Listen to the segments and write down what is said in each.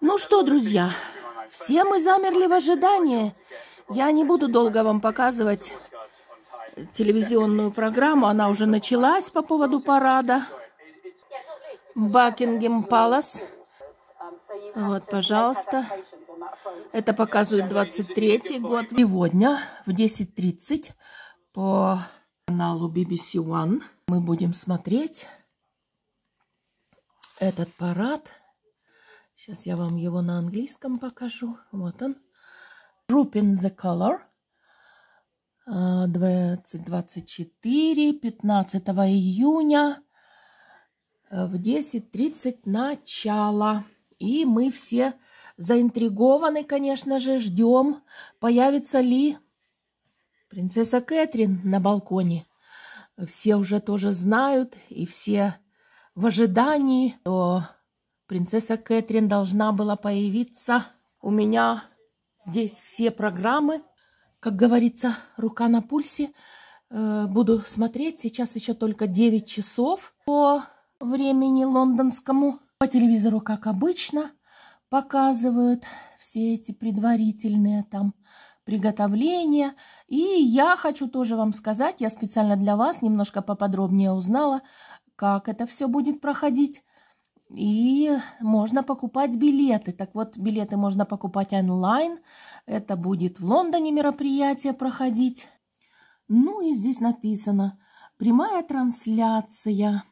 Ну что, друзья, все мы замерли в ожидании. Я не буду долго вам показывать телевизионную программу. Она уже началась по поводу парада. Бакингем Палас. Вот, пожалуйста. Это показывает 23-й год. Сегодня в 10.30 по каналу BBC One мы будем смотреть этот парад. Сейчас я вам его на английском покажу. Вот он. Group in the Color. 2024, а, 15 июня э, в 10.30 начало. И мы все заинтригованы, конечно же, ждем, появится ли принцесса Кэтрин на балконе. Все уже тоже знают, и все в ожидании, что Принцесса Кэтрин должна была появиться. У меня здесь все программы. Как говорится, рука на пульсе. Э, буду смотреть. Сейчас еще только 9 часов по времени лондонскому. По телевизору, как обычно, показывают все эти предварительные там приготовления. И я хочу тоже вам сказать, я специально для вас немножко поподробнее узнала, как это все будет проходить. И можно покупать билеты. Так вот, билеты можно покупать онлайн. Это будет в Лондоне мероприятие проходить. Ну и здесь написано «Прямая трансляция»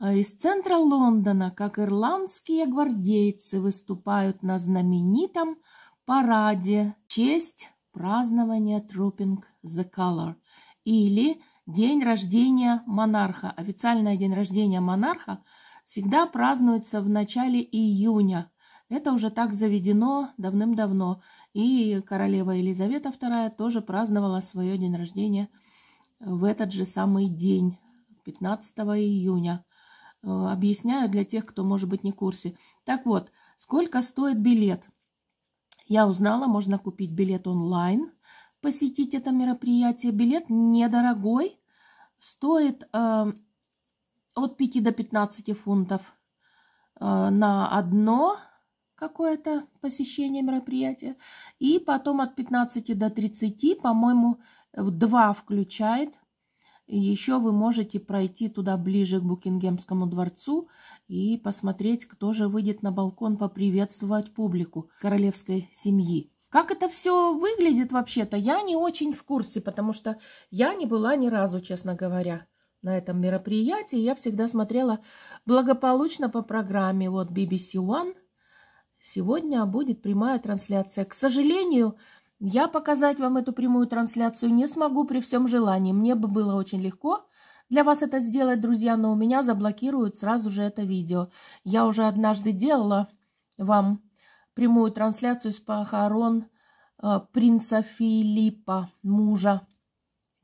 из центра Лондона, как ирландские гвардейцы выступают на знаменитом параде честь празднования Trooping the Color или День рождения монарха. Официальное день рождения монарха – всегда празднуется в начале июня. Это уже так заведено давным-давно. И королева Елизавета II тоже праздновала свое день рождения в этот же самый день, 15 июня. Э, объясняю для тех, кто, может быть, не в курсе. Так вот, сколько стоит билет? Я узнала, можно купить билет онлайн, посетить это мероприятие. Билет недорогой, стоит э, от 5 до 15 фунтов э, на одно какое-то посещение мероприятия. И потом от 15 до 30, по-моему, в 2 включает. еще вы можете пройти туда ближе к Букингемскому дворцу и посмотреть, кто же выйдет на балкон поприветствовать публику королевской семьи. Как это все выглядит вообще-то, я не очень в курсе, потому что я не была ни разу, честно говоря на этом мероприятии, я всегда смотрела благополучно по программе вот BBC One. Сегодня будет прямая трансляция. К сожалению, я показать вам эту прямую трансляцию не смогу при всем желании. Мне бы было очень легко для вас это сделать, друзья, но у меня заблокируют сразу же это видео. Я уже однажды делала вам прямую трансляцию с похорон э, принца Филиппа, мужа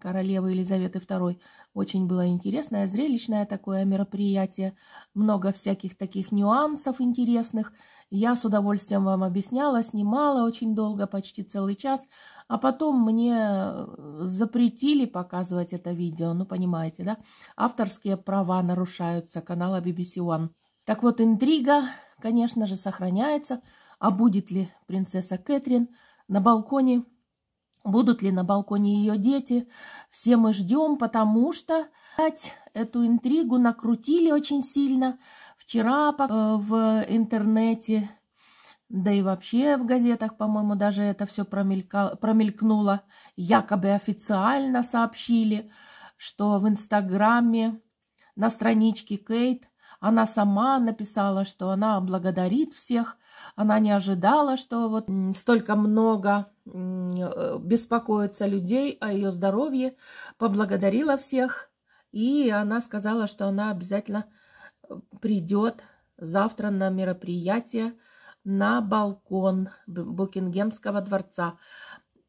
королевы Елизаветы II. Очень было интересное, зрелищное такое мероприятие. Много всяких таких нюансов интересных. Я с удовольствием вам объясняла, снимала очень долго, почти целый час. А потом мне э, запретили показывать это видео. Ну, понимаете, да? Авторские права нарушаются канала BBC One. Так вот, интрига, конечно же, сохраняется. А будет ли принцесса Кэтрин на балконе будут ли на балконе ее дети. Все мы ждем, потому что эту интригу накрутили очень сильно вчера э, в интернете, да и вообще в газетах, по-моему, даже это все промелькнуло. Якобы официально сообщили, что в Инстаграме на страничке Кейт она сама написала, что она благодарит всех. Она не ожидала, что вот столько много Э, беспокоиться людей о ее здоровье, поблагодарила всех. И она сказала, что она обязательно э, придет завтра на мероприятие на балкон Букингемского дворца.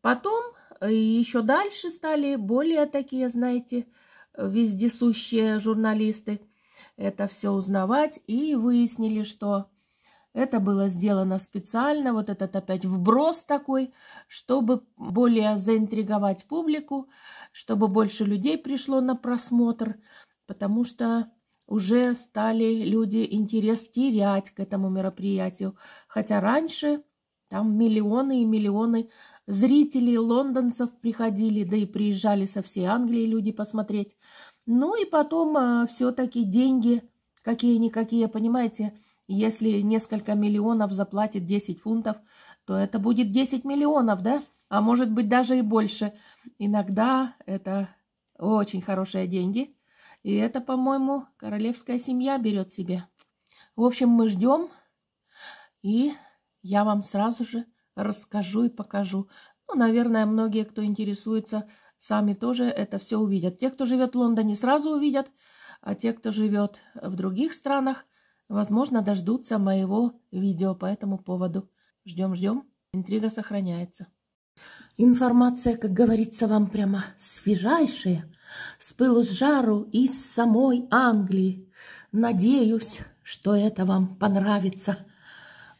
Потом э, еще дальше стали более такие, знаете, вездесущие журналисты это все узнавать и выяснили, что это было сделано специально, вот этот опять вброс такой, чтобы более заинтриговать публику, чтобы больше людей пришло на просмотр, потому что уже стали люди интерес терять к этому мероприятию. Хотя раньше там миллионы и миллионы зрителей, лондонцев приходили, да и приезжали со всей Англии люди посмотреть. Ну и потом а, все-таки деньги какие-никакие, понимаете, если несколько миллионов заплатит 10 фунтов, то это будет 10 миллионов, да? А может быть даже и больше. Иногда это очень хорошие деньги. И это, по-моему, королевская семья берет себе. В общем, мы ждем. И я вам сразу же расскажу и покажу. Ну, наверное, многие, кто интересуется, сами тоже это все увидят. Те, кто живет в Лондоне, сразу увидят. А те, кто живет в других странах, Возможно, дождутся моего видео по этому поводу. Ждем-ждем. Интрига сохраняется. Информация, как говорится, вам прямо свежайшая. С пылу с жару из самой Англии. Надеюсь, что это вам понравится.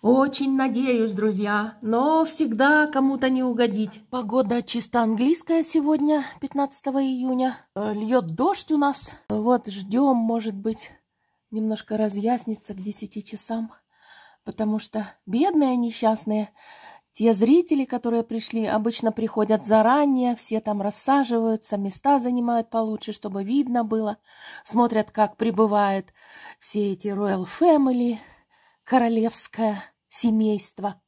Очень надеюсь, друзья, но всегда кому-то не угодить. Погода чисто английская сегодня, 15 июня. Льет дождь у нас. Вот ждем, может быть, немножко разъяснится к десяти часам, потому что бедные несчастные, те зрители, которые пришли, обычно приходят заранее, все там рассаживаются, места занимают получше, чтобы видно было, смотрят, как прибывают все эти Royal Family, королевское семейство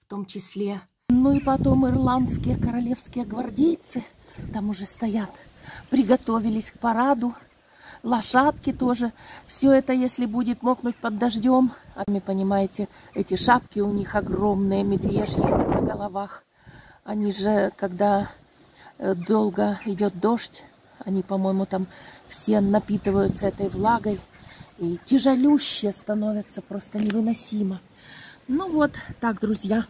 в том числе. Ну и потом ирландские королевские гвардейцы там уже стоят, приготовились к параду лошадки тоже. Все это, если будет мокнуть под дождем, а вы понимаете, эти шапки у них огромные, медвежьи на головах. Они же, когда э, долго идет дождь, они, по-моему, там все напитываются этой влагой. И тяжелющие становятся просто невыносимо. Ну вот, так, друзья,